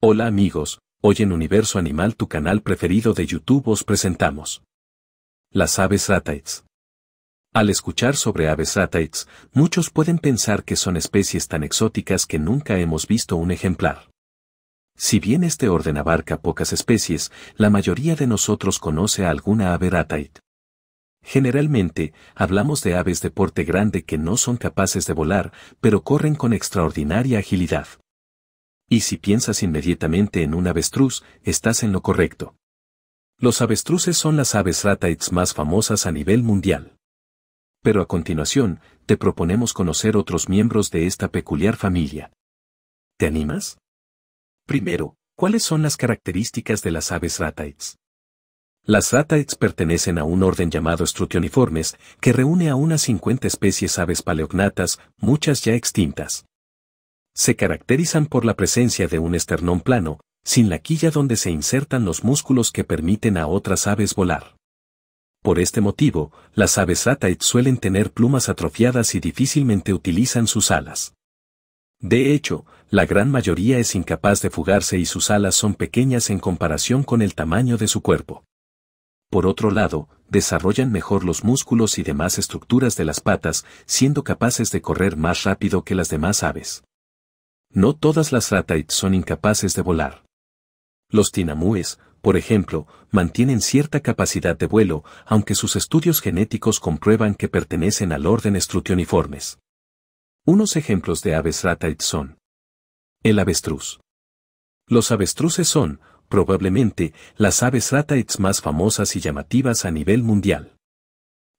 Hola amigos, hoy en Universo Animal tu canal preferido de YouTube os presentamos. Las aves ratites. Al escuchar sobre aves ratites, muchos pueden pensar que son especies tan exóticas que nunca hemos visto un ejemplar. Si bien este orden abarca pocas especies, la mayoría de nosotros conoce a alguna ave rataid. Generalmente, hablamos de aves de porte grande que no son capaces de volar, pero corren con extraordinaria agilidad. Y si piensas inmediatamente en un avestruz, estás en lo correcto. Los avestruces son las aves ratites más famosas a nivel mundial. Pero a continuación, te proponemos conocer otros miembros de esta peculiar familia. ¿Te animas? Primero, ¿cuáles son las características de las aves ratites? Las ratites pertenecen a un orden llamado Strutioniformes, que reúne a unas 50 especies aves paleognatas, muchas ya extintas se caracterizan por la presencia de un esternón plano, sin la quilla donde se insertan los músculos que permiten a otras aves volar. Por este motivo, las aves ratait suelen tener plumas atrofiadas y difícilmente utilizan sus alas. De hecho, la gran mayoría es incapaz de fugarse y sus alas son pequeñas en comparación con el tamaño de su cuerpo. Por otro lado, desarrollan mejor los músculos y demás estructuras de las patas, siendo capaces de correr más rápido que las demás aves. No todas las ratites son incapaces de volar. Los tinamúes, por ejemplo, mantienen cierta capacidad de vuelo, aunque sus estudios genéticos comprueban que pertenecen al orden estrutioniformes. Unos ejemplos de aves ratites son el avestruz. Los avestruces son, probablemente, las aves ratites más famosas y llamativas a nivel mundial.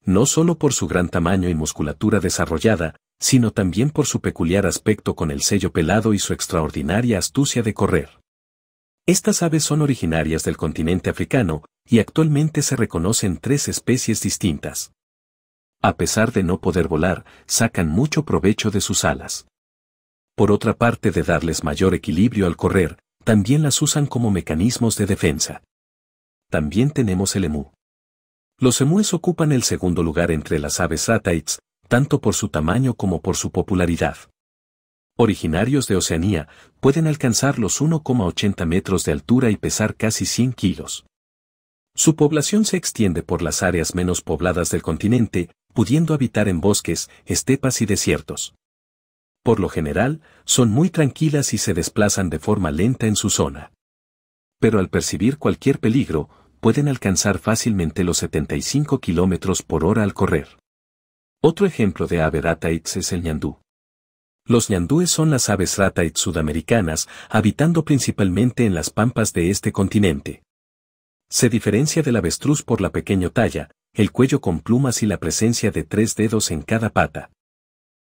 No solo por su gran tamaño y musculatura desarrollada, sino también por su peculiar aspecto con el sello pelado y su extraordinaria astucia de correr. Estas aves son originarias del continente africano y actualmente se reconocen tres especies distintas. A pesar de no poder volar, sacan mucho provecho de sus alas. Por otra parte de darles mayor equilibrio al correr, también las usan como mecanismos de defensa. También tenemos el emú. Los emúes ocupan el segundo lugar entre las aves sataits, tanto por su tamaño como por su popularidad. Originarios de Oceanía, pueden alcanzar los 1,80 metros de altura y pesar casi 100 kilos. Su población se extiende por las áreas menos pobladas del continente, pudiendo habitar en bosques, estepas y desiertos. Por lo general, son muy tranquilas y se desplazan de forma lenta en su zona. Pero al percibir cualquier peligro, pueden alcanzar fácilmente los 75 kilómetros por hora al correr. Otro ejemplo de ave es el ñandú. Los ñandúes son las aves rataits sudamericanas, habitando principalmente en las pampas de este continente. Se diferencia del avestruz por la pequeño talla, el cuello con plumas y la presencia de tres dedos en cada pata.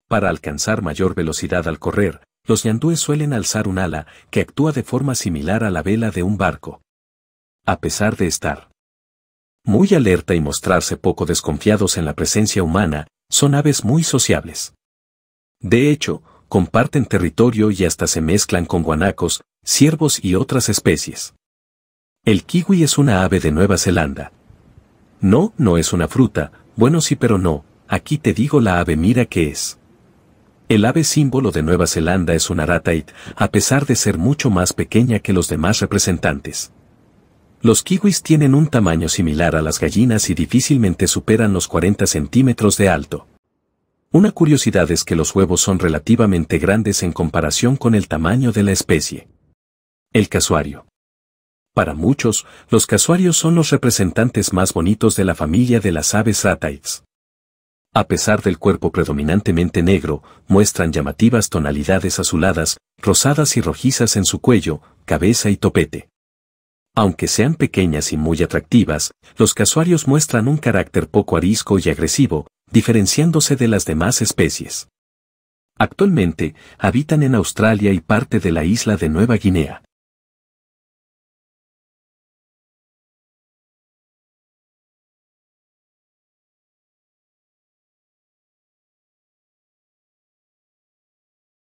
Para alcanzar mayor velocidad al correr, los ñandúes suelen alzar un ala que actúa de forma similar a la vela de un barco. A pesar de estar muy alerta y mostrarse poco desconfiados en la presencia humana, son aves muy sociables. De hecho, comparten territorio y hasta se mezclan con guanacos, ciervos y otras especies. El kiwi es una ave de Nueva Zelanda. No, no es una fruta, bueno sí pero no, aquí te digo la ave mira que es. El ave símbolo de Nueva Zelanda es un aratait, a pesar de ser mucho más pequeña que los demás representantes. Los kiwis tienen un tamaño similar a las gallinas y difícilmente superan los 40 centímetros de alto. Una curiosidad es que los huevos son relativamente grandes en comparación con el tamaño de la especie. El casuario. Para muchos, los casuarios son los representantes más bonitos de la familia de las aves ratites. A pesar del cuerpo predominantemente negro, muestran llamativas tonalidades azuladas, rosadas y rojizas en su cuello, cabeza y topete. Aunque sean pequeñas y muy atractivas, los casuarios muestran un carácter poco arisco y agresivo, diferenciándose de las demás especies. Actualmente, habitan en Australia y parte de la isla de Nueva Guinea.